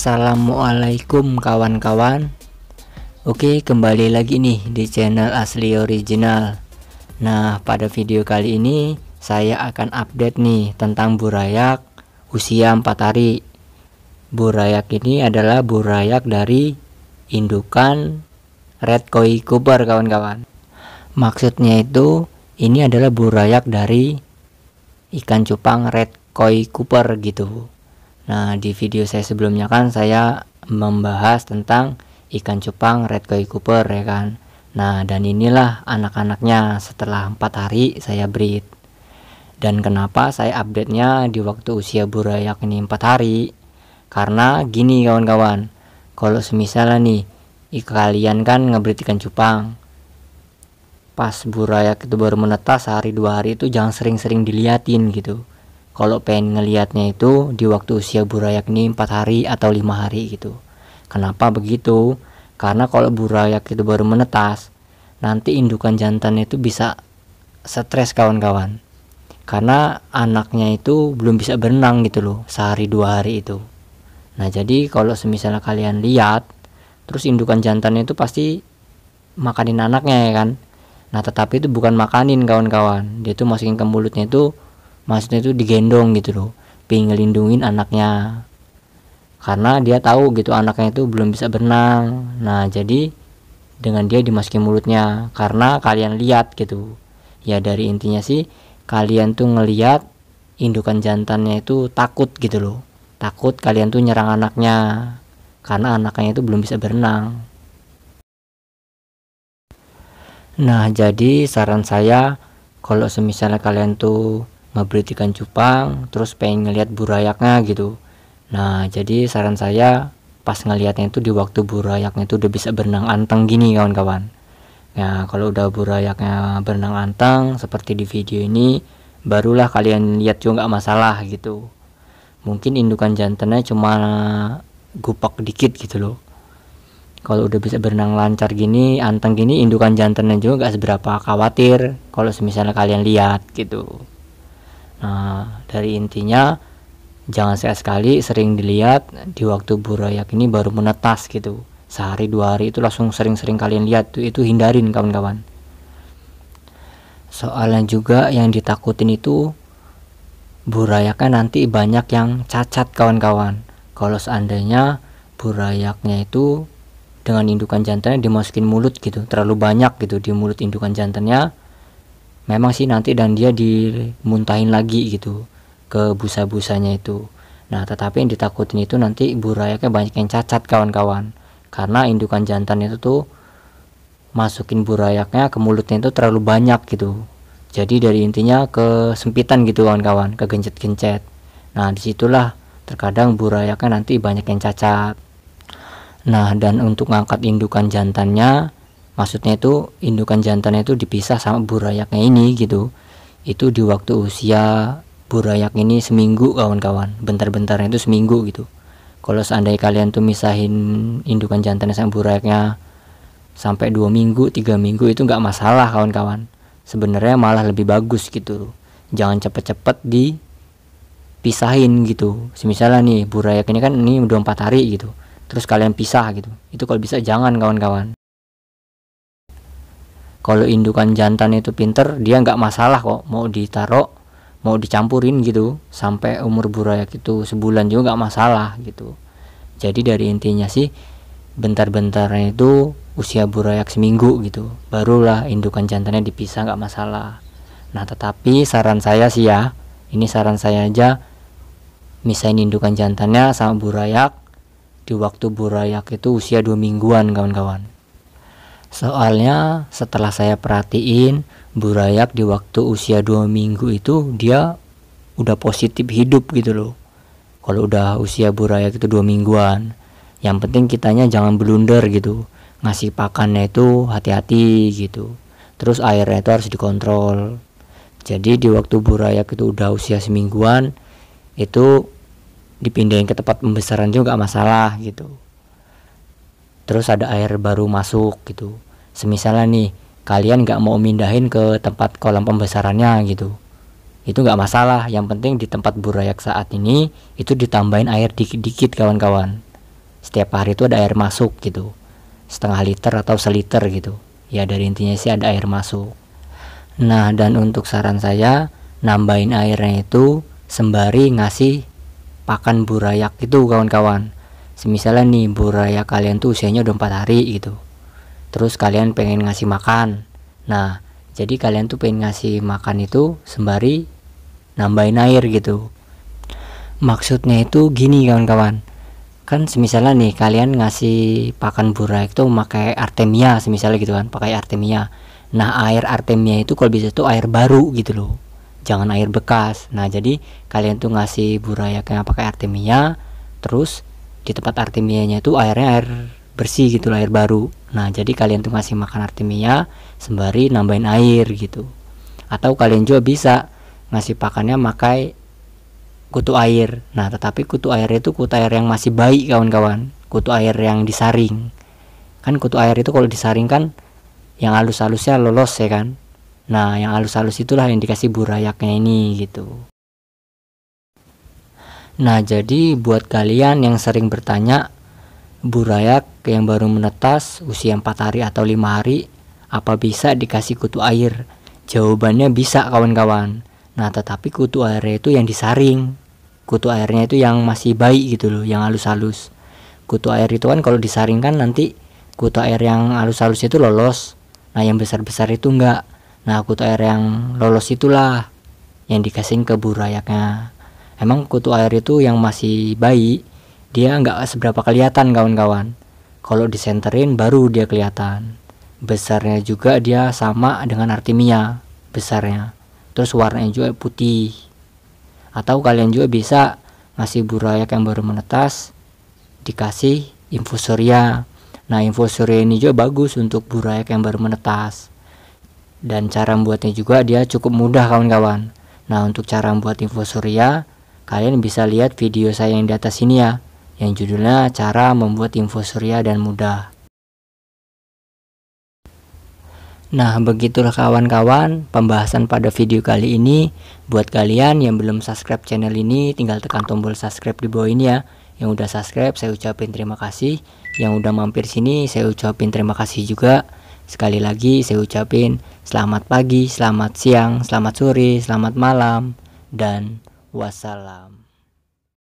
Assalamualaikum kawan-kawan Oke kembali lagi nih di channel asli original Nah pada video kali ini saya akan update nih tentang burayak usia 4 hari Burayak ini adalah burayak dari indukan red koi kubar kawan-kawan Maksudnya itu ini adalah burayak dari ikan cupang red koi kuper gitu Nah, di video saya sebelumnya kan saya membahas tentang ikan cupang red koi cooper ya kan. Nah, dan inilah anak-anaknya setelah empat hari saya breed. Dan kenapa saya update-nya di waktu usia burayak ini empat hari? Karena gini kawan-kawan, kalau semisal nih kalian kan ngebreed ikan cupang pas burayak itu baru menetas sehari dua hari itu jangan sering-sering diliatin gitu kalau pengen ngelihatnya itu di waktu usia burayak ini empat hari atau lima hari gitu kenapa begitu karena kalau burayak itu baru menetas nanti indukan jantan itu bisa stres kawan-kawan karena anaknya itu belum bisa berenang gitu loh sehari dua hari itu nah jadi kalau semisal kalian lihat terus indukan jantannya itu pasti makanin anaknya ya kan nah tetapi itu bukan makanin kawan-kawan dia itu masukin ke mulutnya itu maksudnya itu digendong gitu loh pengen ngelindungin anaknya karena dia tahu gitu anaknya itu belum bisa berenang nah jadi dengan dia dimasukin mulutnya karena kalian lihat gitu ya dari intinya sih kalian tuh ngeliat indukan jantannya itu takut gitu loh takut kalian tuh nyerang anaknya karena anaknya itu belum bisa berenang nah jadi saran saya kalau semisalnya kalian tuh ngebreed ikan cupang terus pengen ngelihat burayaknya gitu nah jadi saran saya pas ngelihatnya itu di waktu burayaknya itu udah bisa berenang anteng gini kawan-kawan nah kalau udah burayaknya berenang anteng seperti di video ini barulah kalian lihat juga nggak masalah gitu mungkin indukan jantannya cuma gupak dikit gitu loh kalau udah bisa berenang lancar gini anteng gini indukan jantannya juga nggak seberapa khawatir kalau misalnya kalian lihat gitu Nah, dari intinya jangan sekali-sekali sering dilihat di waktu burayak ini baru menetas gitu. Sehari dua hari itu langsung sering-sering kalian lihat itu, itu hindarin kawan-kawan. Soalnya juga yang ditakutin itu burayaknya nanti banyak yang cacat kawan-kawan. Kalau seandainya burayaknya itu dengan indukan jantannya dimasukin mulut gitu, terlalu banyak gitu di mulut indukan jantannya memang sih nanti dan dia dimuntahin lagi gitu ke busa-busanya itu nah tetapi yang ditakutin itu nanti burayaknya banyak yang cacat kawan-kawan karena indukan jantan itu tuh masukin burayaknya ke mulutnya itu terlalu banyak gitu jadi dari intinya kesempitan gitu kawan-kawan kegencet-gencet nah disitulah terkadang burayaknya nanti banyak yang cacat nah dan untuk ngangkat indukan jantannya maksudnya itu indukan jantannya itu dipisah sama burayaknya ini gitu itu di waktu usia burayak ini seminggu kawan-kawan bentar-bentarnya itu seminggu gitu kalau seandainya kalian tuh misahin indukan jantannya sama burayaknya sampai dua minggu tiga minggu itu nggak masalah kawan-kawan sebenarnya malah lebih bagus gitu jangan cepet-cepet dipisahin gitu misalnya nih burayak ini kan ini udah empat hari gitu terus kalian pisah gitu itu kalau bisa jangan kawan-kawan kalau indukan jantan itu pinter dia nggak masalah kok mau ditaruh mau dicampurin gitu sampai umur burayak itu sebulan juga nggak masalah gitu jadi dari intinya sih bentar-bentarnya itu usia burayak seminggu gitu barulah indukan jantannya dipisah nggak masalah nah tetapi saran saya sih ya ini saran saya aja misalnya indukan jantannya sama burayak di waktu burayak itu usia dua mingguan kawan-kawan Soalnya setelah saya perhatiin Burayak di waktu usia dua minggu itu dia udah positif hidup gitu loh. Kalau udah usia Burayak itu dua mingguan. Yang penting kitanya jangan blunder gitu. Ngasih pakannya itu hati-hati gitu. Terus airnya itu harus dikontrol. Jadi di waktu Burayak itu udah usia semingguan itu dipindahin ke tempat pembesaran juga masalah gitu terus ada air baru masuk gitu semisalnya nih kalian nggak mau mindahin ke tempat kolam pembesarannya gitu itu nggak masalah yang penting di tempat burayak saat ini itu ditambahin air dikit-dikit kawan-kawan setiap hari itu ada air masuk gitu setengah liter atau seliter gitu ya dari intinya sih ada air masuk nah dan untuk saran saya nambahin airnya itu sembari ngasih pakan burayak itu kawan-kawan Semisalnya nih buraya kalian tuh usianya udah empat hari gitu. Terus kalian pengen ngasih makan. Nah, jadi kalian tuh pengen ngasih makan itu sembari nambahin air gitu. Maksudnya itu gini kawan-kawan. Kan semisalnya nih kalian ngasih pakan buraya itu pakai artemia semisalnya gitu kan, pakai artemia. Nah, air artemia itu kalau bisa tuh air baru gitu loh jangan air bekas. Nah, jadi kalian tuh ngasih buraya kayak pakai artemia, terus di tempat artemianya itu airnya air bersih gitu air baru nah jadi kalian tuh ngasih makan artemia sembari nambahin air gitu atau kalian juga bisa ngasih pakannya makai kutu air nah tetapi kutu air itu kutu air yang masih baik kawan-kawan kutu air yang disaring kan kutu air itu kalau disaring kan yang halus-halusnya lolos ya kan nah yang halus-halus itulah yang dikasih burayaknya ini gitu Nah, jadi buat kalian yang sering bertanya, burayak yang baru menetas usia 4 hari atau 5 hari, apa bisa dikasih kutu air? Jawabannya bisa kawan-kawan. Nah, tetapi kutu airnya itu yang disaring. Kutu airnya itu yang masih baik gitu loh, yang halus-halus. Kutu air itu kan kalau disaring kan nanti kutu air yang halus-halus itu lolos. Nah, yang besar-besar itu enggak. Nah, kutu air yang lolos itulah yang dikasih ke burayaknya emang kutu air itu yang masih bayi dia nggak seberapa kelihatan kawan-kawan kalau disenterin baru dia kelihatan besarnya juga dia sama dengan artemia besarnya terus warnanya juga putih atau kalian juga bisa ngasih burayak yang baru menetas dikasih infusoria nah infusoria ini juga bagus untuk burayak yang baru menetas dan cara membuatnya juga dia cukup mudah kawan-kawan nah untuk cara membuat infusoria Kalian bisa lihat video saya yang di atas ini ya, yang judulnya Cara Membuat Info Surya dan Mudah. Nah, begitulah kawan-kawan pembahasan pada video kali ini. Buat kalian yang belum subscribe channel ini, tinggal tekan tombol subscribe di bawah ini ya. Yang udah subscribe, saya ucapin terima kasih. Yang udah mampir sini, saya ucapin terima kasih juga. Sekali lagi, saya ucapin selamat pagi, selamat siang, selamat sore, selamat malam, dan Wassalam.